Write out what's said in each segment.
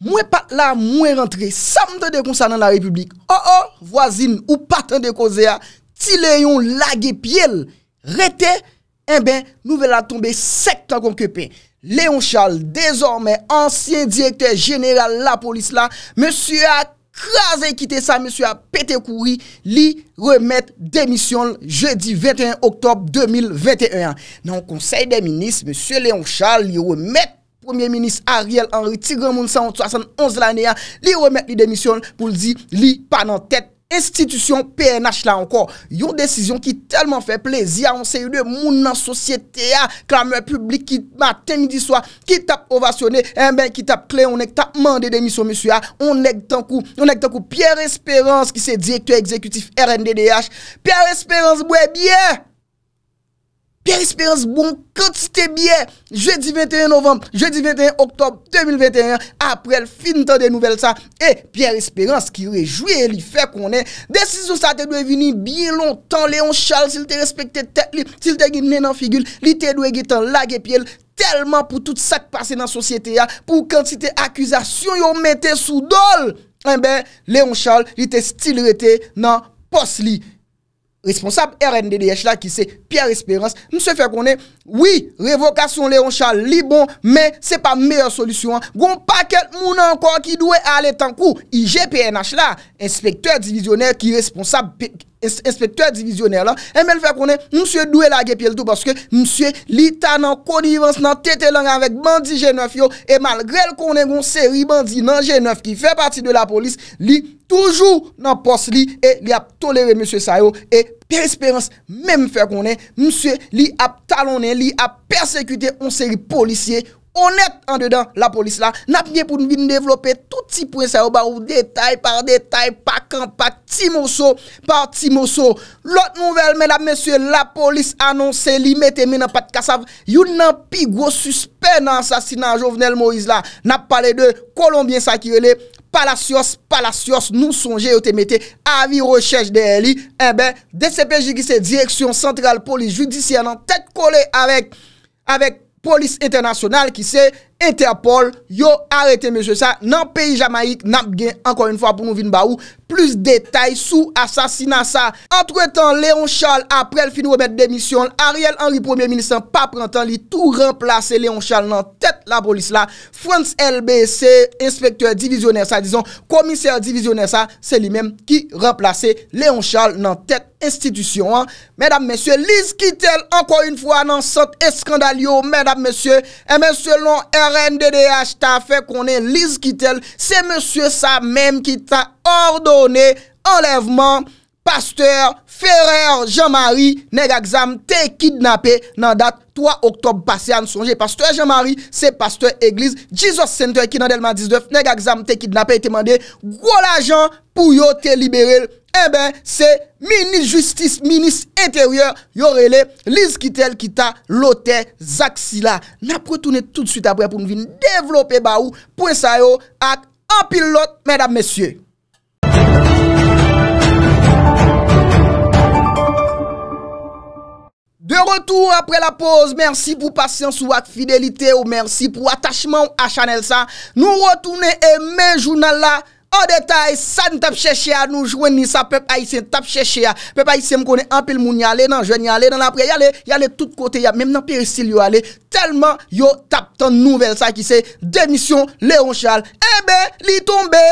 Mwen pat la, mwen rentre, samde de konsan nan la republik, o oh, o, oh, vwazin ou patan de kozea, ti le yon lage pyele, rete, en eh ben, nou vela tombe, sek tan konkepe. Leon Charles, dezorme, ansyen direktèr jeneral la polis la, mèsy a kraze kite sa, mèsy a pete kouri, li remet demisyon, je di 21 oktob 2021. Nan konsey de minis, mèsy Leon Charles li remet Premier Ministre Ariel Henry Tigran Mounsa en 2011 l'année a, li remet li demisyon pou l'di li pan an tèt. Institution PNH la ankon, yon desisyon ki telman fè plézi a, anse yon moun nan sosyete a, klamè publik ki matè midi soa, ki tap ovasyonè, en ben ki tap klen, onèk tap mandè demisyon, onèk tankou, onèk tankou, Pierre Espérance ki se direktor exekutif RNDDH, Pierre Espérance, mwen biè! Pierre Espérance bon, kantite bie, jeudi 21 novembre, jeudi 21 octobre 2021, aprel fin tan de nouvel sa, e Pierre Espérance ki rejouye li fe konen, desi sou sa te dwe vini bie lontan, Léon Charles il te respekte te li, il te gine nan figule, li te dwe gite nan lage pielle, telman pou tout sak pase nan sosyete ya, pou kantite akusasyon yo mette sou dol, en ben Léon Charles li te stil rete nan pos li. responsab RNDDH la ki se Pierre Esperance, mse fe konen, oui, revokasyon Leon Charles li bon, men se pa meyo solusyon, goun paket moun an kon ki dwe ale tankou, IGPNH la, inspektor divisioner ki responsab PNH, inspektor divizyoner la, e men fè konen, msye dwe la ge pye l to, paske msye li ta nan konivans, nan tete langan, vek bandi G9 yo, e malgre l konen goun seri bandi nan G9, ki fè pati de la polis, li toujou nan pos li, e li ap tolere msye sa yo, e per esperans, men fè konen, msye li ap talonen, li ap persekute, on seri polisye, ou, Honet an dedan la polis la, nap nye pou nou vin devlope touti pwen sa yo barou, detay par detay, pa kan, pa ti moso, pa ti moso. Lot nouvel men ap mensye, la polis anonsen li mette men an pat kasav, yon nan pi gwo suspen an sasinan jovenel Moïse la. Nap pale de kolombien sa ki yon le, palasyos, palasyos, nou sonje yo te mette avi rechèche de li. E ben, DCP Jigise, direksyon sentral polis judisyen an, tèt kole avèk, avèk. Polis internasyonal ki se Interpol Yo, arete mese sa Nan peyi Jamaik Nap gen, ankon yon fwa pou nou vin ba ou plus detay sou asasina sa. Entre tan, Léon Charles apre el finou met demisyon, Ariel Henry premier ministre pa prentan li tout remplase Léon Charles nan tet la polis la. Frans LBC, inspektor divisioner sa, dison komiser divisioner sa, se li menm ki remplase Léon Charles nan tet institisyon. Mèdame mèsie, Liz Kittel anko yon fwa nan sot eskandalio mèdame mèsie, e mèsie lon RNDDH ta fe konen Liz Kittel, se mèsie sa menm ki ta ordo Yonè enlèvement, pasteur Ferrer Jean-Marie, neg aksam te kidnapè nan dat 3 oktob basè an sonje. Pasteur Jean-Marie, se pasteur Eglise, Jesus Center ki nan delman 19, neg aksam te kidnapè, te mandè gwo la jan pou yo te libere, e eh ben se Ministre Justice, Ministre Intérieur, yorele Liz Kittel kita lotè Zaxila. Napre-tounè tout süt apre pou nou vin devlopè ba ou, pre sa yo ak apil lot, mèdap mesye. De retour apre la pose, mersi pou pasyon sou ak fidelite ou mersi pou atachman ou a chanel sa. Nou rotoune e men jounal la, an detay, sa n tap chèche a nou jwen ni sa, pep a isen tap chèche a. Pep a isen m konen anpil moun yale, nan jwen yale, nan apre yale, yale tout kote yale, mèm nan perisil yale. Telman yo tap ton nouvel sa ki se, demisyon leon chal. Ebe, eh li tombe,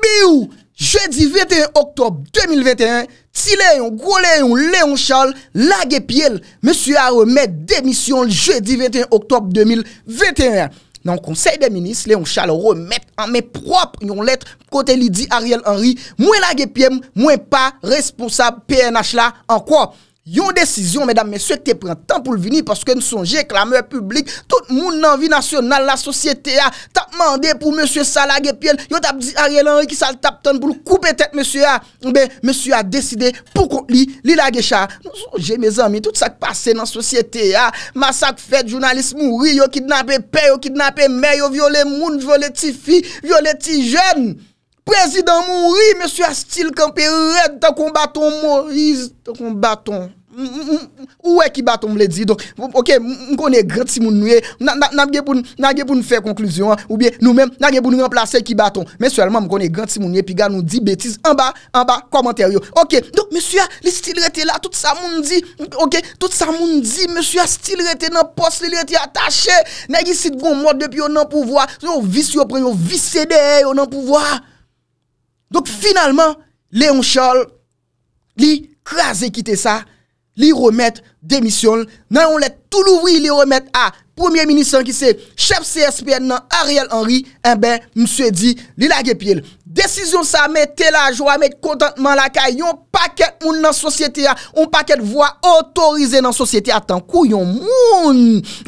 biou! Jeudi 21 oktob 2021, Tile yon goule yon Leon Charles, lage piye l monsu a remet demisyon l jeudi 21 oktob 2021. Nan konsey de minis, Leon Charles remet an me prop yon lette kote li di Ariel Henry, mwen lage piye mwen pa responsab PNH la an kwa? Yon desisyon, mèdam mèsyou, k te pren tan pou l vini, paske nou sonje, k la mè publik, tout moun nan vi nasyon nan la sosyete ya, ta pman de pou mèsyou salage pyen, yon tap di Ariel Henry ki sal tap ton pou l koupe tet mèsyou ya, mèsyou ya deside pou kou li, li la gecha, nou sonje, mèsyou, tout sak pase nan sosyete ya, masak fèd, jounalist mou ri, yo kidnapè pe, yo kidnapè mè, yo viole moun, viole ti fi, viole ti jèn. Prezident moun ri, mèsyou a stil kampe red, ta kon baton moun ri, ta kon baton. Ouè ki baton mwen lè di, ok, mwen konè gant si moun nouye, nan gen pou nou fè konklisyon, oubyè nou men, nan gen pou nou remplase ki baton. Mèsyou alman mwen konè gant si moun nouye, pi gane nou di betiz, anba, anba, komentaryon. Ok, don mèsyou a, li stil rete la, tout sa moun di, ok, tout sa moun di, mèsyou a stil rete nan pos, li rete atache, nan gen sit goun mod depi yon nan pouvoi, yon vis yon pren, yon vis sede, yon nan pouvoi. Donk finalman, Leon Charles li kaze kite sa, li remet demisyon, nan yon let tou louwi li remet a demisyon, Premier minisan ki se chef CSPN nan Ariel Henry, e ben mswe di li la gepil. Desisyon sa mette la jo, a mette kontantman la ka, yon paket moun nan sosyete a, yon paket vwa otorize nan sosyete a, tan kou yon moun,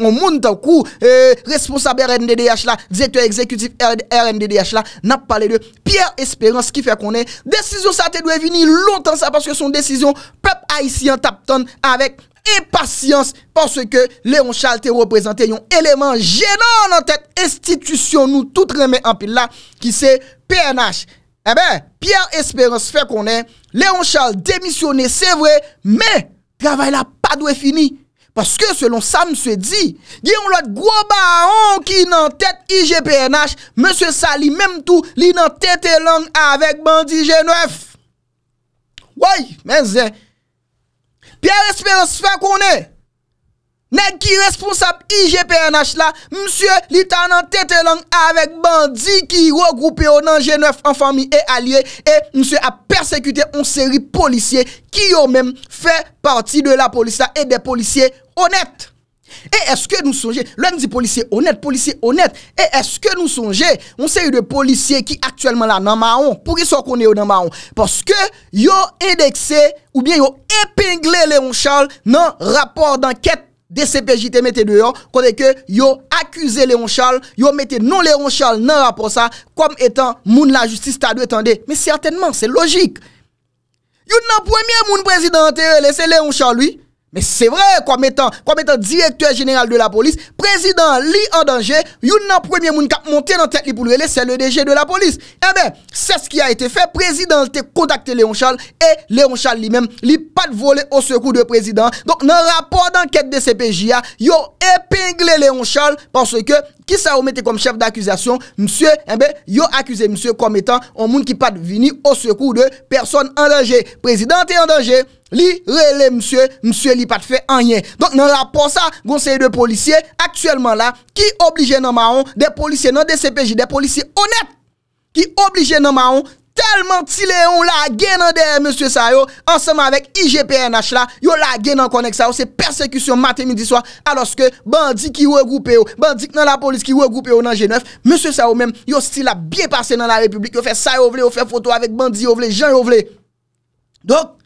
yon moun tan kou, euh, responsabè RNDDH la, zekteur ekzekutif RNDDH la, nap pale de pier esperans ki fe konen. Desisyon sa te dwe vini lontan sa, pweske son desisyon, pep a isi an tap ton, avek epasyans, pweske Leon Chalte reprezent, te yon eleman genan nan tet institisyon nou tout reme an pil la ki se PNH ebe, Pierre Esperance fe konen Leon Charles demisyone se vwe me, travay la padwe fini, paske selon Sam se di, genon lot groba an ki nan tet IGPNH Monsie Salim, mèm tou li nan tete lang avek bandi G9 woy menze Pierre Esperance fe konen Nèk ki responsab IGPNH la, msye litan nan tete lang avek bandi ki regroupe o nan G9 an fami e alie e msye a persekute on seri policye ki yo men fe parti de la policya e de policye onet. E eske nou sonje, lèm di policye onet, policye onet, e eske nou sonje on seri de policye ki aktuellement la nan Mahon, pou ki son konye yo nan Mahon? Poske yo edekse ou bien yo epengle Leon Charles nan rapor d'anket De se pejite mette deyon kode ke yo akuse Leon Charles, yo mette non Leon Charles nan rapor sa kom etan moun la justis ta do etande. Me certainman, se logik. Yon nan premye moun prezidente lese Leon Charles, oui. Mais c'est vrai, comme étant directeur général de la police, président li en danger, yon n'a premier monde qui a monté dans la tête du poule, c'est le DG de la police. Eh ben, c'est ce qui a été fait, président a été contacté Léon Charles, et Léon Charles li même, li patte voler au secours de président. Donc, n'aura pas d'enquête de CPGA, yon épingle Léon Charles, parce que, qui s'a remetté comme chef d'accusation, monsieur, eh ben, yon accusé monsieur comme étant un monde qui patte vini au secours de personne en danger. Président, t'es en danger! Li rele msye Msye li pat fe anyen Donk nan la posa Gonseye de polisye Aktuellement la Ki oblige nan ma on De polisye nan de CPJ De polisye onet Ki oblige nan ma on Telman ti le on la Gen nan de msye Sayo Anseman vek IGPNH la Yo la gen nan konek Sayo Se persekusyon matemi diswa Aloske bandi ki wè goupè yo Bandi nan la polisye Ki wè goupè yo nan G9 Msye Sayo men Yo sti la bien passe nan la republik Yo fe Sayo vle Yo fe foto avèk bandi wè Gen wè Donk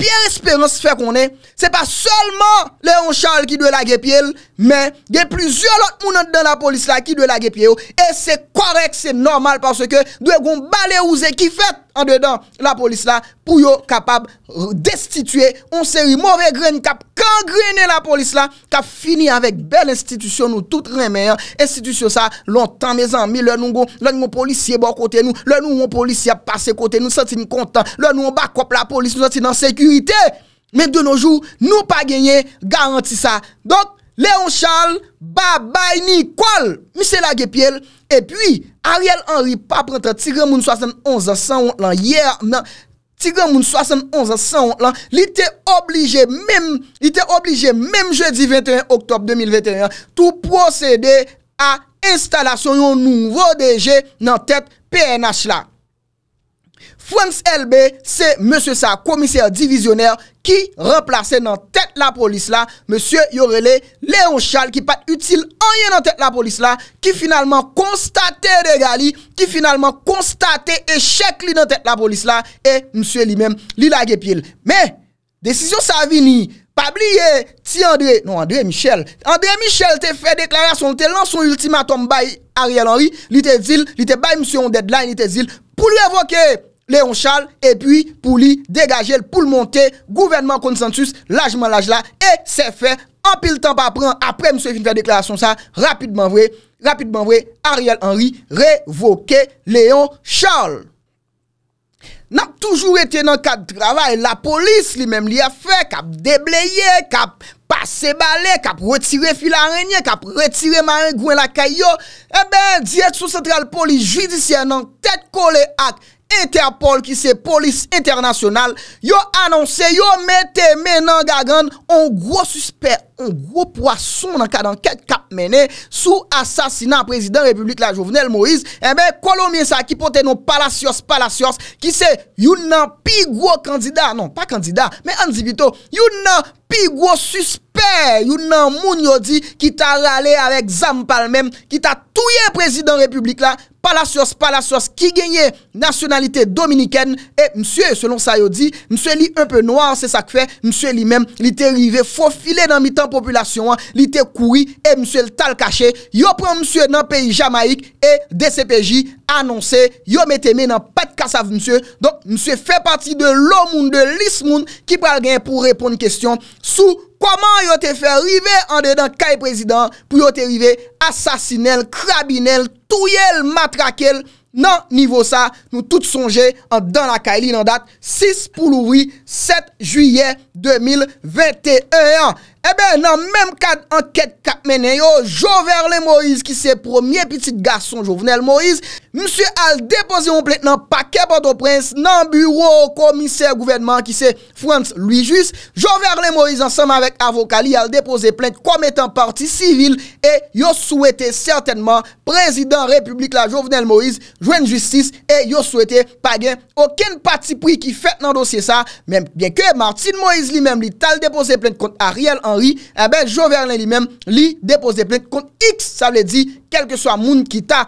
Piè espérance fè konè Se pa solman Lè yon chal ki dwe lagè piè l Men Gè plizyon lòt mounèt Den la polis la Ki dwe lagè piè yo E se korek Se normal Parse ke Dwe goun balè ou zè Ki fè An dedan La polis bon la Pou yo kapab Destituè On se yu mouve gren Kap kangrenè la polis la Kap fini avèk Bel institisyon Nou tout remè Institisyon sa Lontan Me zan mi Lè yon goun Lè yon moun polis Siye bò kote nou Lè yon moun polis Siye pase kote nou Y ou ite, men de noujou, nou pa genye, garanti sa. Donk, Léon Charles, Babay Nikol, Michel Agépiel, et puis Ariel Henry, pa prentre Tigre Moun 71-101 lan, non. Tigre Moun 71-101 lan, li te oblige, men, li te oblige, men, jeudi 21-Octobre 2021, tou procede a instalasyon yon nou vodeje nan tet PNH la. Frans LB se msè sa komisèr divizyonèr ki remplase nan tèt la polis la msè Yorele Leonchal ki pat utile anye nan tèt la polis la ki finalman konstate de gali ki finalman konstate echec li nan tèt la polis la e msè li mèm li lage pil. Me, desisyon sa vini, pa bliye ti André, non André Michel, André Michel te fè deklarasyon, te lan son ultimatom bay Ariel Henry, li te zil, li te bay msè yon deadline, li te zil pou li evokey. Léon Charles, epi pou li degajel pou l'monte, gouvernement, konsensus, lajman lajla, e se fe, anpil tan pa pran, apre mswe fin kwa deklarasyon sa, rapidman vwe, rapidman vwe, Ariel Henry, revoke, Léon Charles. Nap toujou rete nan kat travay, la polis li menm li a fe, kap debleyye, kap pase balè, kap retire fila renyè, kap retire marin gwen la kayo, e eh ben, dièd sou central polis, judisyen nan, tèt kole ak, Interpol ki se polis internasyonal yo anonse yo mette menan gagande on gro suspè, on gro poasson nan kadan ket kap mene sou asasina prezident republik la jovenel Moïse ebe eh kolomye sa ki pote non palasyos palasyos ki se yon nan pi gro kandida, non pa kandida men anzi bito, yon nan pi gro suspè yon nan moun yodi ki ta rale avek Zampal mem ki ta touye prezident republik la Palasios, palasios, ki genye nasyonalite dominiken, e msye selon sa yo di, msye li unpe noar se sak fe, msye li men, li te rive, fofile nan mitan populasyon, li te koui, e msye tal kache, yo pren msye nan peyi Jamaik, e DCPJ, anonse, yo meteme nan pat kasav msye, donk msye fe pati de lo moun, de lis moun, ki pral gen pou repon kestyon sou moun. Koman yo te fè rive an de dan kaye prezident pou yo te rive asasinel, krabinel, touyel, matrakel nan nivou sa nou tout sonje an dan la kaye li nan dat 6 pou louvri 7 juye 2021. Ebe nan menm kad anket kap menen yo Joverle Moïse ki se promye piti gason Jovenel Moïse Monsie al depoze yon plek nan pake bato prens Nan bureau komiser gouvenman ki se Frantz Louis Jus Joverle Moïse ansam avek avokali al depoze plek Kome tan parti sivil E yo souwete certainman Prezident Republik la Jovenel Moïse Jwen justice E yo souwete pagen oken pati pri ki fet nan dosye sa Menm genke Martin Moïse li menm li Tal depoze plek kont Ariel Ansel Anri, ebe, eh Joverne li men, li depose plète kont X, sa ble di, kelke so a moun ki ta,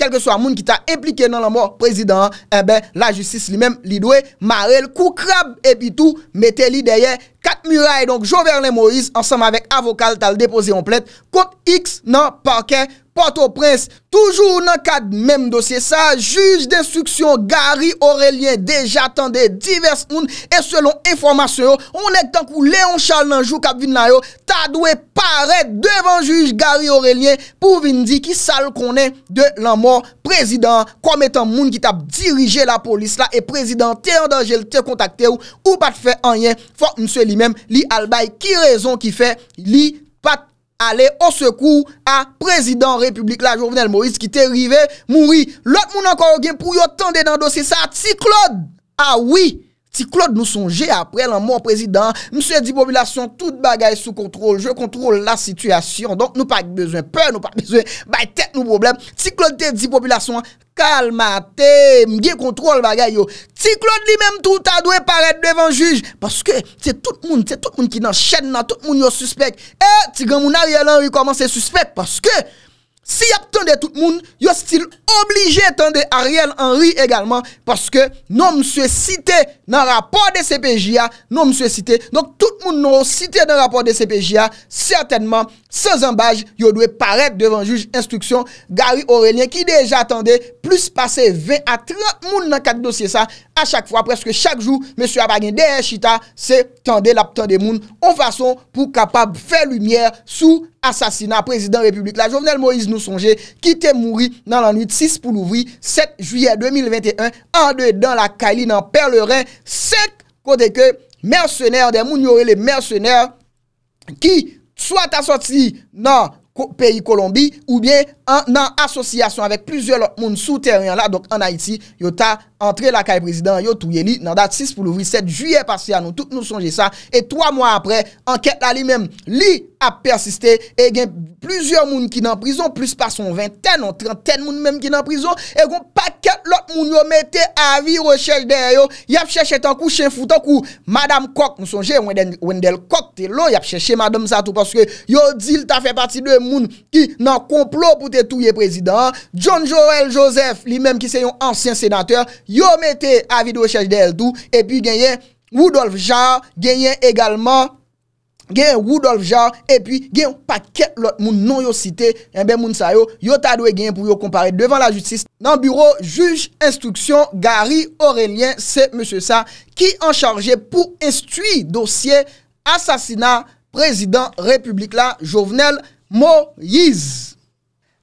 kelke so a moun ki ta implike nan la mò, prezident, ebe, eh la justice li men, li dwe, mare, koukrab, epi tou, mette li deyè, kat mura, e donk Joverne Moris, ansanm avèk avokal, tal depose yon plète kont X nan parkè. Porto Prince, toujou nan kat mem dosye sa, jujj d'instruksyon Gary Aurelien, deja tan de divers moun, e selon informasyon yo, on ek tan kou Leon Charles nan jou kap vin na yo, ta dwe paret devan jujj Gary Aurelien, pou vin di ki sal konen de lan moun, prezident, kwa metan moun ki tap dirije la polis la, e prezident, te an danjel, te kontakte ou, ou pat fe anyen, fwa mswe li men, li albay, ki rezon ki fe, li pat, Ale o sekou a prezident republik la jovenel. Mo is ki te rive, mou ri. Lot moun anka o gen pou yo tende nan dosi sa. Ti Claude? A wii. Ti Claude nou sonje apre lan moun prezident. Mse di popilasyon, tout bagay sou kontrol. Je kontrol la sitwasyon. Donk nou pa ek bezwen. Pe nou pa ek bezwen. Bay tek nou problem. Ti Claude te di popilasyon. Kalmate. Mge kontrol bagay yo. Ti Claude li menm touta. Dwe paret devan juj. Paske te tout moun. Te tout moun ki nan chen nan. Tout moun yo suspect. E ti gen moun Ariel Henry. Koman se suspect. Paske si ap tende tout moun. Yo stil oblige tende Ariel Henry egalman. Paske nou mse site. dans le rapport de CPJA, nous monsieur cité. Donc, tout le monde nous cité dans le rapport de CPJA, certainement, sans embâche, il doit paraître devant le juge instruction Gary Aurélien, qui déjà attendait plus passer 20 à 30 personnes dans quatre dossiers ça, à chaque fois, presque chaque jour, monsieur Abagin derrière Chita, c'est tendez l'aptan des moun, en façon pour capable faire lumière sous assassinat président République. La Jovenel Moïse nous songeait, qui était mouru dans la nuit de 6 pour l'ouvrir, 7 juillet 2021, en dedans la Kali, dans Perlerin, Sek kode ke Mersenèr De moun yore Le mersenèr Ki Soat asoti Nan Pèi Kolombi Ou bien Nan asosiyasyon Avek plizye lout moun Souteryen la Dok an Haiti Yo ta Entre la kay prezidant Yo touye li Nan dat 6 pou louvri 7 juye Pasti anou Tout nou sonje sa E 3 moun apre Anket la li mèm Li a persistè E gen plizye lout moun Ki nan prizon Plus pason 20 ten Ou 30 ten moun mèm Ki nan prizon E gon pa Ket lot moun yo mette avi rechèche der yo. Yap chèche tankou, chèche foutankou. Madame Kok, nou sonje, Wendel Kok, te lo. Yap chèche madame sa tout. Paske yo dil ta fè pati de moun ki nan complot pou te touye prezident. John Joel Joseph, li mèm ki se yon ansyen sénateur. Yo mette avi de rechèche der yo tout. E pi genye, Woodolfe Jean, genye egalman... gen Woodhove jar, epi gen paket lot moun non yo cite, enbe eh moun sayo, yo tadwe gen pou yo kompare devan la justis. Nan bureau, juj instruksyon, Gary Aurelien, se monsie sa, ki an charje pou estui dosye asasina prezident republik la, Jovenel Moïse.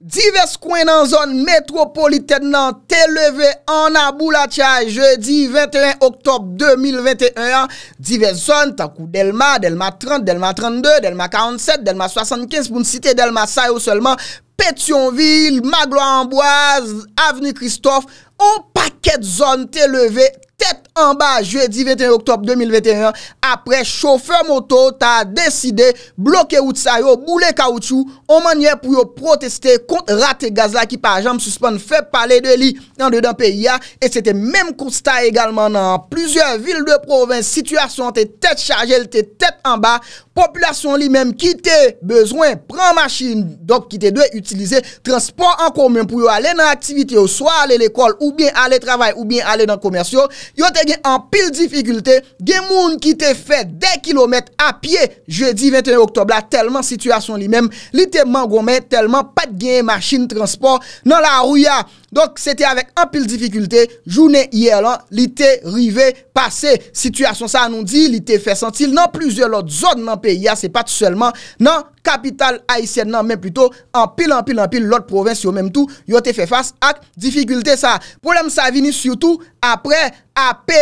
Divers kwen nan zon, metropolite nan, te leve an abou la tchay, jeudi 21 oktob 2021, divers zon, takou Delma, Delma 30, Delma 32, Delma 47, Delma 75, Bouncite, Delma 6 ou seulement, Petionville, Maglois-en-Boise, Aveni Christophe, an paket zon te leve an abou la tchay. Tèt an ba, jeudi 21 oktober 2021, apre choufeur moto ta deside bloke ou tsa yo, boule kaoutchou, omanye pou yo proteste kontra te gaz la ki pa jam suspon feb pale de li nan dedan pe ya. E se te menm kousta egalman nan plusieurs vil de provins, situasyon te tèt chaje, te tèt an ba, populasyon li menm ki te bezwen, pran masjin, dok ki te dwe utilize transport an komyon pou yo ale nan aktivite yo, swa ale l'ekol ou bien ale travay ou bien ale nan komersyon. Yon te gen an pil difikulte, gen moun ki te fe de kilomet a pie jeudi 21 oktob la, telman situasyon li menm, li te man gome, telman pat gen masin transport nan la rouya, Donk, se te avèk anpil difikultè, jounè yè lan, li te rive, pase, situasyon sa anon di, li te fè sentil nan plizè lòt zon nan pè yè, se pati sèlman, nan kapital haïsè nan men plitò, anpil, anpil, anpil, lòt provènsyon menm tout, yo te fè fass ak difikultè sa. Polem sa vini syoutou, apre, a P,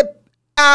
a,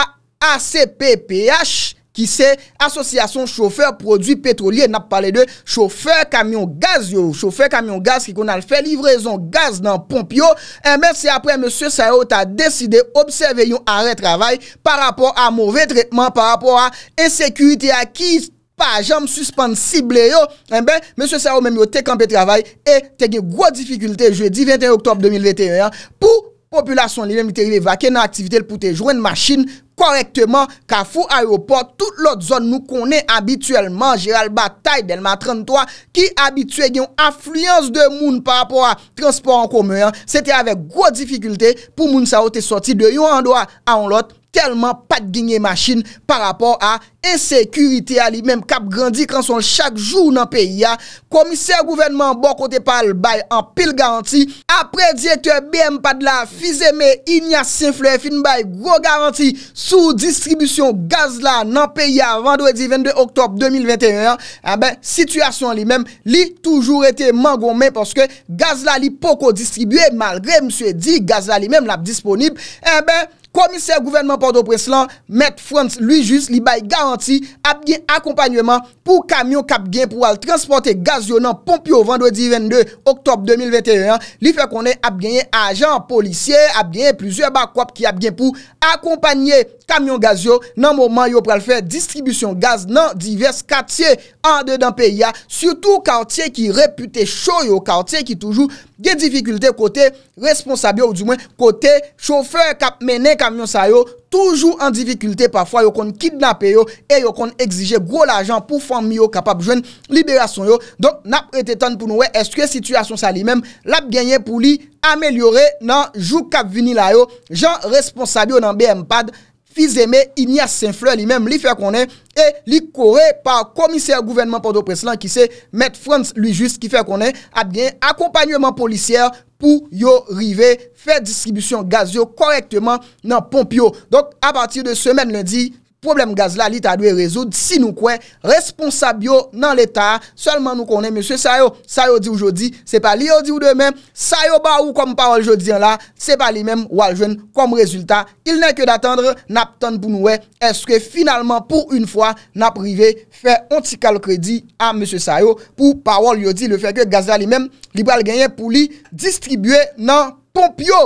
a C, P, P, H. ki se asosyasyon chofer prodwi petrolier, nap pale de chofer kamyon gaz yo, chofer kamyon gaz ki kon al fe livrezon gaz nan pomp yo, e men se apre msè Sao ta deside observe yon arre travay pa rapor a mouve treman, pa rapor a esekurite akis, pa jam suspande sible yo, e men msè Sao men yo te kampe travay e tege gwo difficulte jeudi 21 oktob 2021 pou mwen, Populasyon li lèm ite rive vake nan aktivitel pou te jwenn machin korekteman. Ka fwo aeroport, tout lot zon nou konen abituelman. Jiral batay delman 33 ki abitue gen yon aflyans de moun pa apor a transporan komeyan. Se te avek go difficulte pou moun sa wote sorti de yon andwa a on lot. telman pat genye machin pa rapor a ensekurite a li menm kap grandi kan son chak jou nan peyi a, komiser gouvenman bon kote pal bay an pil garanti, apre di ete BM pad la fizeme inya sinfle fin bay gro garanti sou distribusyon gaz la nan peyi a vando edi 22 oktob 2021, e ben, sityasyon li menm li toujou ete man goun menm poske gaz la li poko distribuye malgre mswe di gaz la li menm lap disponib, e ben, Komiser Gouvernement Porto-Preslan, Matt Frantz, lui juste, li bay garanti ap gen akompanyement pou kamyon kap gen pou al transporte gaz yo nan Pompio Vendredi 22 Oktob 2021. Li fe konen ap genye ajan polisye, ap genye plizye bakwap ki ap gen pou akompanye kamyon gaz yo nan mouman yo pral fe distribusyon gaz nan divers katye an de dan peya. Soutou katye ki repute choy yo, katye ki toujou pral. Ge dificulte kote responsabyo ou di mwen kote choufeur kap menen kamyon sa yo. Toujou an dificulte pafwa yo kon kidnape yo. E yo kon exije gwo la jan pou fanyo kapap jwen liberasyon yo. Donk nap ete tan pou nou we eske situasyon sa li menm. Lap genye pou li amelyore nan jou kap vini la yo. Jan responsabyo nan BMPAD. Fizeme Ignace Saint-Fleur li mèm li fè konè e li kore par komisère gouvernement pando preslan ki se met Frans lui juste ki fè konè ap gen akompanyouman polisyèr pou yo rive fè distribusyon gazio korektèman nan pomp yo. Donk ap atir de semen lèndi Problem Gazla li ta dwe rezoud si nou kwen responsabyo nan l'Etat. Selman nou konen M. Sayo. Sayo di ou jodi, se pa li yo di ou demen. Sayo ba ou kom parol jodi an la, se pa li men wajwen kom rezultat. Il nen ke datendre nap ton pou nou we. Eske finalman pou yon fwa naprive fe antikal kredi a M. Sayo pou parol yo di. Le feke Gazla li men li pral genyen pou li distribwe nan ton pyo.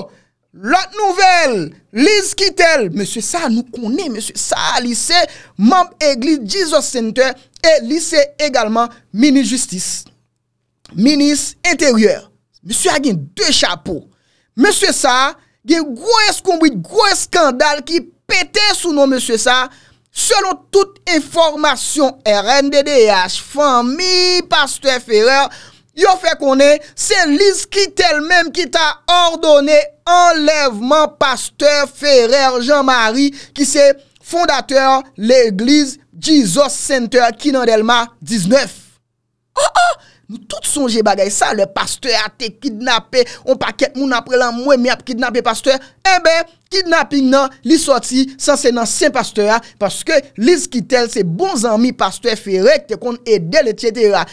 Lot nouvel, Liz Kittel, M. Saha, nou koni M. Saha, lise, mamb egli Jesus Center, e lise egalman Ministre Justice, Ministre Intérieur. M. Saha gen dwe chapo. M. Saha gen gwo eskombit, gwo eskandal ki pete sou nou M. Saha, selon tout informasyon RNDDH, FAMI, Pasteur Ferrer, Yo fè konè, se Liz Kittel mèm ki ta ordonè enlèvman pasteur Ferrer Jean-Marie ki se fondateur l'Eglise Jesus Center Kinandelma 19. Ha ha, nou tout sonje bagay sa, le pasteur a te kidnapè, on pa ket moun apre lan mwen mè ap kidnapè pasteur, ebe, eh kidnapping nan li soti sanse nan sen pasteur a, paske Liz Kittel se bon zami pasteur Ferrer ki te kon edè le tjetèra.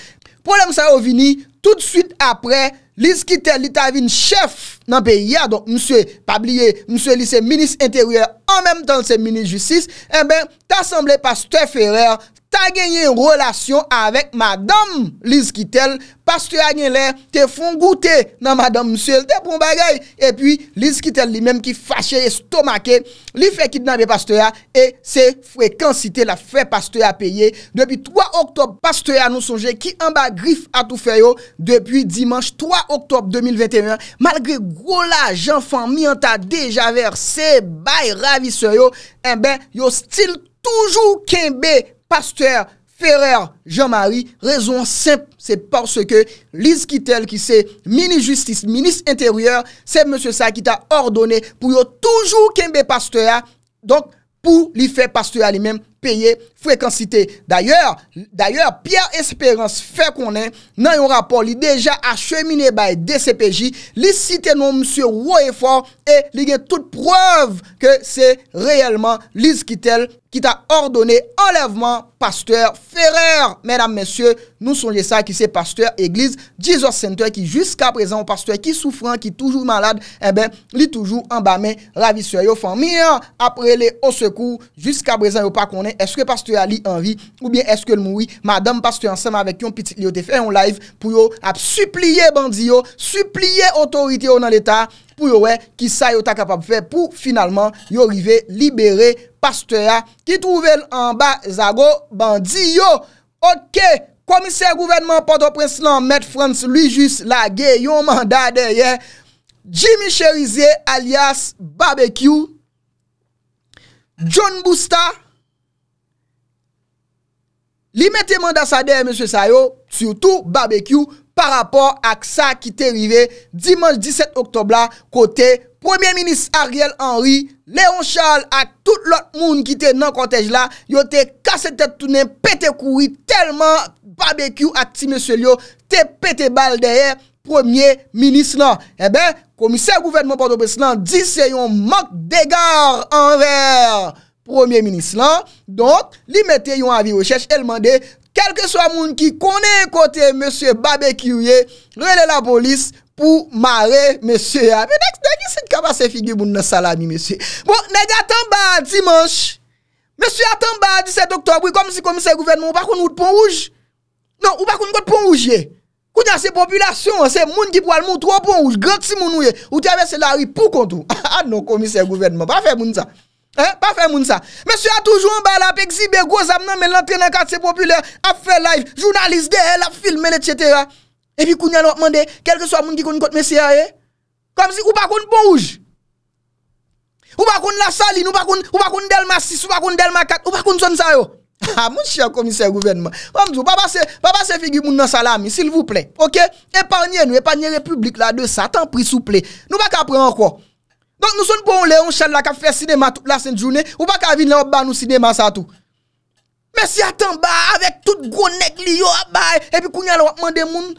Prolem sa yo vini, tout suite apre, lis ki te li ta avin chef nan pe ya, ah, don mswe pabliye, mswe lis se minis interyer, an menm tan se minis justis, en eh ben, ta semble pa stè fèrèr, Ta genye yon relasyon avèk madame Liz Kittel. Pasteur a gen lè, te fon goutè nan madame msèl, te pon bagay. E pwi, Liz Kittel li mèm ki fachè estomake, li fèkid nan be Pasteur a, e se fwekansite la fè Pasteur a peye. Depi 3 oktob, Pasteur a nou sonje ki anba grif atou fè yo. Depi dimanche 3 oktob 2021, malgre gwo la jenfan mi anta deja ver se bay ravi sè yo, en eh ben yo stil toujou kenbe, pasteur Ferrer Jean-Marie, raison simple, c'est parce que Lise Kittel, qui c'est mini-justice, ministre intérieur, c'est monsieur ça qui t'a ordonné pour toujours un pasteur, donc pour lui faire pasteur lui-même payer frekansite. D'ayor, Pierre Espérance fè konen nan yon rapor li deja achemine baye DCPJ, li cite non msye Woyefort, e li gen tout preuve ke se reyelman Liz Kittel ki ta ordone enlèveman Pasteur Ferrer. Menam msye, nou son lé sa ki se Pasteur Eglise Dizor Center ki jiska prezan o Pasteur ki soufran, ki toujou malade, e ben li toujou ambame ravisoye o fami. Aprele o sekou jiska prezan yo pa konen, eske Pasteur Ali Henry ou bien eske l moui Madame Pasteur ansem avek yon pitik li yote fe yon live Pou yo ap supliye bandi yo Supliye otorite yo nan l eta Pou yo we ki sa yo ta kapab fe Pou finalman yo rive Libere Pasteur ya Ki touvel anba zago bandi yo Ok Komiser gouvernement porto preslan Met France lui jus la ge yon manda Derye Jimmy Cherise alias Barbecue John Busta Li mette manda sa deye, M. Sayo, tsyoutou, barbekyou, par rapport ak sa ki te rive, dimanj 17 oktob la, kote Premier Ministre Ariel Henry, Léon Charles, ak tout lot moun ki te nan kotej la, yo te kase tet tounen pete koui, telman barbekyou ak ti, M. Sayo, te pete bal deye, Premier Ministre nan. Ebe, eh komise gouvernement, di se yon mank degar an verre. Premier minis lan, donk, li mette yon avi o chèche, el mande, kelke so a moun ki kone kote monsye babek yoye, rele la polis pou mare monsye. Pe dek, dek, se kaba se figye moun nan salami monsye. Bon, negi atan ah ba dimanche, monsye atan ba 17 oktobwe, komisi komise gouvenman, wakoun wout pon ruj? Non, wakoun wout pon ruj ye? Koutan se populasyon, se moun ki po al moun, tro pon ruj, gant si moun yoye, wout yave se lari pou kontou. Ha, ha, ha, non komise gouvenman, pa fe moun sa. Hein? Pas faire moun ça. Monsieur a toujours en bas là, be gros amnan, mais l'entrée dans quartier populaire, a fait live, journaliste de elle, a filmé, etc. Et puis, kounya l'a demandé, quel que soit moun qui connaît monsieur, e, comme si ou pas kon bon Ou pas la saline, ou pas kon, pas Delma 6, ou pas Delma 4, ou pas kon zone ça yo. Ah, mon cher commissaire gouvernement, on dit, pas se pas figure moun nan salami, s'il vous plaît. OK? Épargnez nous, épargnez la République là de satan tant pris s'il vous plaît. Nous pas qu'à prendre encore. Donk nou son pou on le yon chal la ka fè sinema tout la sent jounen, ou pa ka vin la wap ba nou sinema sa tout. Mesya tan ba, avek tout gro nek li yo wap bay, epi kou nyal wap mande moun,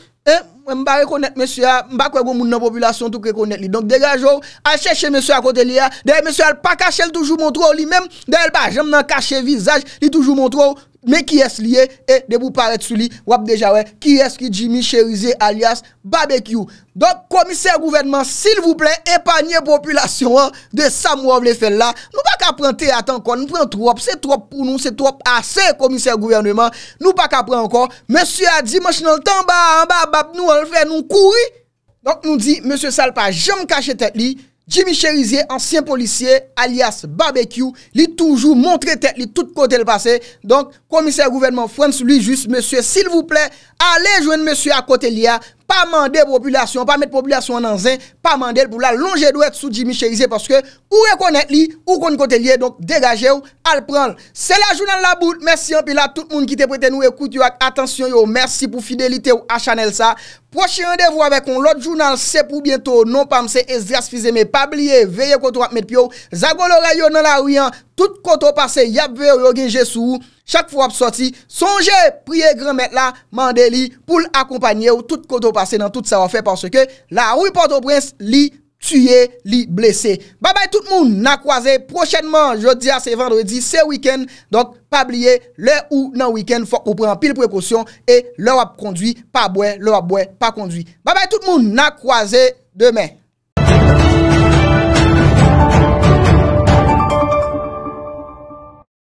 mba rekonet mesya, mba kwe goun moun nan populasyon tout rekonet li. Donk degaj ou, a chèche mesya kote li ya, deye mesya al pa kache li toujou montrou li menm, deye al pa jem nan kache vizaj li toujou montrou. mais qui est lié et eh, de vous paraître sous lui, wap déjà ouais, qui est ce qui Jimmy Cherizé alias Barbecue. Donc, commissaire gouvernement, s'il vous plaît, épargnez population hein, de Samuel les fait là. Nous pas qu'à prendre attends encore, nous prenons trop, c'est trop pour nous, c'est trop assez, commissaire gouvernement. Nous pas qu'à encore. Monsieur a dit, moi je temps, bah, en bas, en bas, nous on fait, nous courir. Donc, nous dit, monsieur Salpa, jamais cacher tête li. Jimmy Cherizier, ancien policier, alias Barbecue, lui toujours montré tête, est tout côté le passé. Donc, commissaire gouvernement France, lui juste, monsieur, s'il vous plaît, allez joindre monsieur à côté l'IA pa mande populasyon, pa met populasyon nan zin, pa mande l pou la longe dwek sou jimichelize paske ou rekonet li, ou kon kote li e, donk degaje ou al pranl. Se la jounan la bout, mersi an, pi la tout moun ki te preten ou ekout yo ak, atensyon yo, mersi pou fidelite ou a chanel sa. Prochi randevou avek kon, lot jounan se pou bientou, non pa mse ezras fizeme, pa bliye, veye kontour ak met pi yo, zagol oray yo nan la ouyan, Tout koto pase, yabwe yo genje sou, chak fwo ap soti, sonje, priye gran met la, mande li, pou l akompanye ou tout koto pase nan tout sa wafen, parce ke la ouy porto prince li tuye, li blese. Babay tout moun, na kwaze, prochenman, jodi a se vendredi, se wikend, donk, pa blye, le ou nan wikend, ou pre an pil prekosyon, e l wap kondwi, pa bwen, l wap bwen, pa kondwi. Babay tout moun, na kwaze, demen.